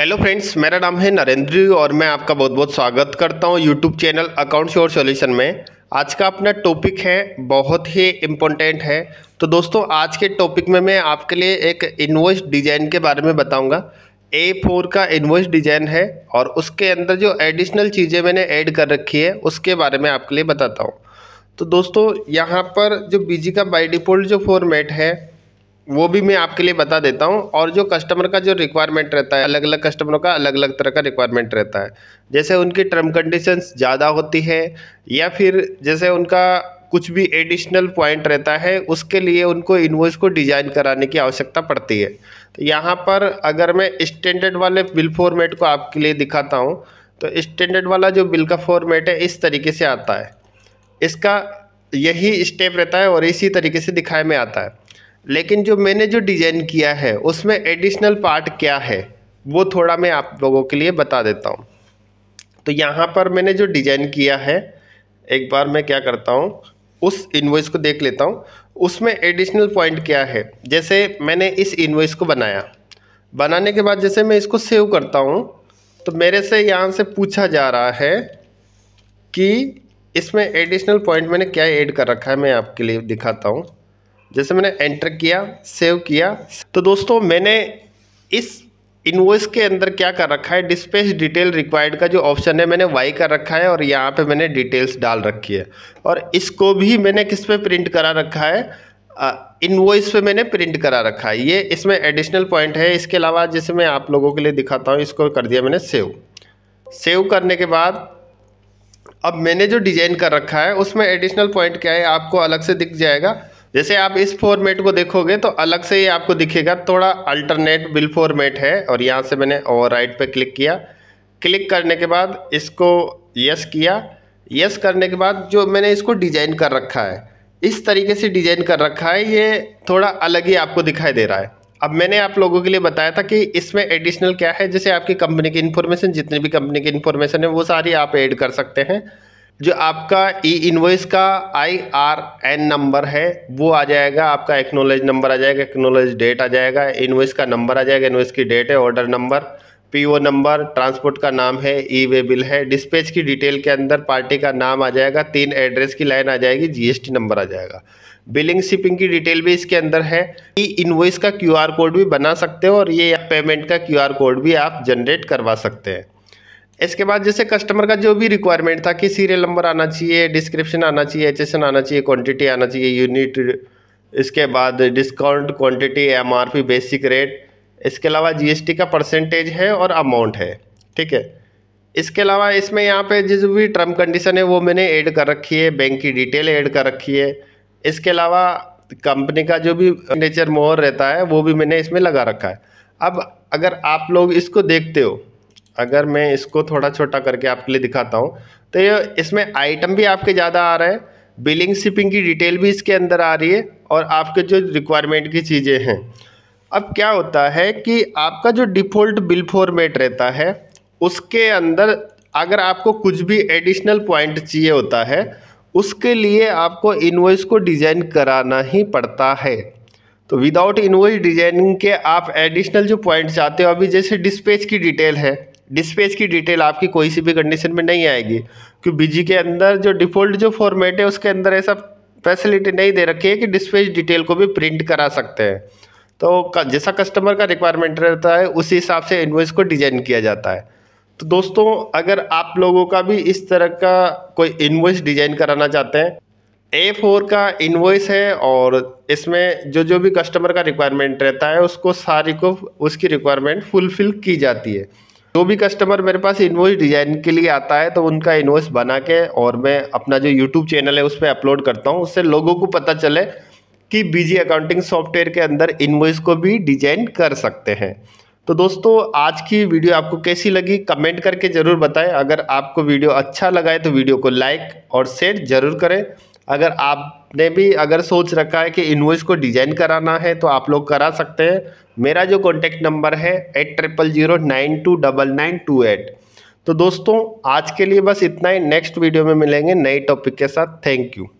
hello friends मेरा नाम है नरेंद्र और मैं आपका बहुत बहुत स्वागत करता हूँ YouTube channel account sure solution में आज का अपना टॉपिक है बहुत ही इम्पोर्टेंट है तो दोस्तों आज के टॉपिक में मैं आपके लिए एक इन्वॉइस डिज़ाइन के बारे में बताऊंगा ए फोर का इन्वॉइस डिज़ाइन है और उसके अंदर जो एडिशनल चीज़ें मैंने ऐड कर रखी है उसके बारे में आपके लिए बताता हूँ तो दोस्तों यहाँ पर जो बीजी का बाई डिफ़ॉल्ट जो फॉर्मेट है वो भी मैं आपके लिए बता देता हूँ और जो कस्टमर का जो रिक्वायरमेंट रहता है अलग अलग कस्टमरों का अलग अलग तरह का रिक्वायरमेंट रहता है जैसे उनकी टर्म कंडीशंस ज़्यादा होती है या फिर जैसे उनका कुछ भी एडिशनल पॉइंट रहता है उसके लिए उनको इन्वॉइस को डिज़ाइन कराने की आवश्यकता पड़ती है तो यहाँ पर अगर मैं स्टैंडर्ड वाले बिल फॉर्मेट को आपके लिए दिखाता हूँ तो स्टैंडर्ड वाला जो बिल का फॉर्मेट है इस तरीके से आता है इसका यही स्टेप रहता है और इसी तरीके से दिखाए में आता है लेकिन जो मैंने जो डिज़ाइन किया है उसमें एडिशनल पार्ट क्या है वो थोड़ा मैं आप लोगों के लिए बता देता हूँ तो यहाँ पर मैंने जो डिज़ाइन किया है एक बार मैं क्या करता हूँ उस इन्वॉइस को देख लेता हूँ उसमें एडिशनल पॉइंट क्या है जैसे मैंने इस इन्वॉइस को बनाया बनाने के बाद जैसे मैं इसको सेव करता हूँ तो मेरे से यहाँ से पूछा जा रहा है कि इसमें एडिशनल पॉइंट मैंने क्या ऐड कर रखा है मैं आपके लिए दिखाता हूँ जैसे मैंने एंटर किया सेव किया तो दोस्तों मैंने इस इनवॉइस के अंदर क्या कर रखा है डिस्पेच डिटेल रिक्वायर्ड का जो ऑप्शन है मैंने वाई कर रखा है और यहाँ पे मैंने डिटेल्स डाल रखी है और इसको भी मैंने किस पे प्रिंट करा रखा है इन्वॉइस पे मैंने प्रिंट करा रखा है ये इसमें एडिशनल पॉइंट है इसके अलावा जैसे मैं आप लोगों के लिए दिखाता हूँ इसको कर दिया मैंने सेव सेव करने के बाद अब मैंने जो डिज़ाइन कर रखा है उसमें एडिशनल पॉइंट क्या है आपको अलग से दिख जाएगा जैसे आप इस फॉर्मेट को देखोगे तो अलग से ही आपको दिखेगा थोड़ा अल्टरनेट बिल फॉर्मेट है और यहाँ से मैंने ओवर राइट पर क्लिक किया क्लिक करने के बाद इसको यस किया यस करने के बाद जो मैंने इसको डिजाइन कर रखा है इस तरीके से डिजाइन कर रखा है ये थोड़ा अलग ही आपको दिखाई दे रहा है अब मैंने आप लोगों के लिए बताया था कि इसमें एडिशनल क्या है जैसे आपकी कंपनी की इन्फॉर्मेशन जितनी भी कंपनी की इन्फॉर्मेशन है वो सारी आप ऐड कर सकते हैं जो आपका ई इन्वॉइस का आई आर एन नंबर है वो आ जाएगा आपका एक्नोलेज नंबर आ जाएगा एक्नोलेज डेट आ जाएगा इन्वॉइस का नंबर आ जाएगा इन्वॉइस की डेट है order number PO number transport का नाम है ई वे बिल है डिस्पैच की डिटेल के अंदर पार्टी का नाम आ जाएगा तीन एड्रेस की लाइन आ जाएगी जीएसटी नंबर आ जाएगा बिलिंग शिपिंग की डिटेल भी इसके अंदर है ई इन्वॉइस का क्यूआर कोड भी बना सकते हो और ये पेमेंट का क्यूआर कोड भी आप जनरेट करवा सकते हैं इसके बाद जैसे कस्टमर का जो भी रिक्वायरमेंट था कि सीरियल नंबर आना चाहिए डिस्क्रिप्शन आना चाहिए एच आना चाहिए क्वान्टिटी आना चाहिए यूनिट इसके बाद discount quantity M basic rate इसके अलावा जीएसटी का परसेंटेज है और अमाउंट है ठीक है इसके अलावा इसमें यहाँ पे जिस भी टर्म कंडीशन है वो मैंने ऐड कर रखी है बैंक की डिटेल ऐड कर रखी है इसके अलावा कंपनी का जो भी नेचर मोहर रहता है वो भी मैंने इसमें लगा रखा है अब अगर आप लोग इसको देखते हो अगर मैं इसको थोड़ा छोटा करके आपके लिए दिखाता हूँ तो ये इसमें आइटम भी आपके ज़्यादा आ रहे हैं बिलिंग शिपिंग की डिटेल भी इसके अंदर आ रही है और आपके जो रिक्वायरमेंट की चीज़ें हैं अब क्या होता है कि आपका जो डिफ़ॉल्ट बिल फॉर्मेट रहता है उसके अंदर अगर आपको कुछ भी एडिशनल पॉइंट चाहिए होता है उसके लिए आपको इन्वॉइस को डिज़ाइन कराना ही पड़ता है तो विदाउट इन्वॉइस डिजाइनिंग के आप एडिशनल जो पॉइंट चाहते हो अभी जैसे डिस्पेच की डिटेल है डिस्पेज की डिटेल आपकी कोई सी भी कंडीशन में नहीं आएगी क्योंकि बिजी के अंदर जो डिफ़ॉल्ट जो फॉर्मेट है उसके अंदर ऐसा फैसिलिटी नहीं दे रखी है कि डिस्पेज डिटेल को भी प्रिंट करा सकते हैं तो जैसा कस्टमर का रिक्वायरमेंट रहता है उसी हिसाब से इन्वॉइस को डिजाइन किया जाता है तो दोस्तों अगर आप लोगों का भी इस तरह का कोई इन्वॉइस डिजाइन कराना चाहते हैं ए फोर का इन्वॉइस है और इसमें जो जो भी कस्टमर का रिक्वायरमेंट रहता है उसको सारी को उसकी रिक्वायरमेंट फुलफ़िल की जाती है जो भी कस्टमर मेरे पास इन्वॉइस डिज़ाइन के लिए आता है तो उनका इन्वॉइस बना के और मैं अपना जो यूट्यूब चैनल है उस पर अपलोड करता हूँ उससे लोगों को पता चले कि बीजी अकाउंटिंग सॉफ्टवेयर के अंदर इन्वॉइस को भी डिजाइन कर सकते हैं तो दोस्तों आज की वीडियो आपको कैसी लगी कमेंट करके ज़रूर बताएं अगर आपको वीडियो अच्छा लगा है तो वीडियो को लाइक और शेयर ज़रूर करें अगर आपने भी अगर सोच रखा है कि इन्वॉइस को डिज़ाइन कराना है तो आप लोग करा सकते हैं मेरा जो कॉन्टैक्ट नंबर है eight triple zero nine two double nine two eight तो दोस्तों आज के लिए बस इतना ही नेक्स्ट वीडियो में मिलेंगे नए टॉपिक के साथ थैंक यू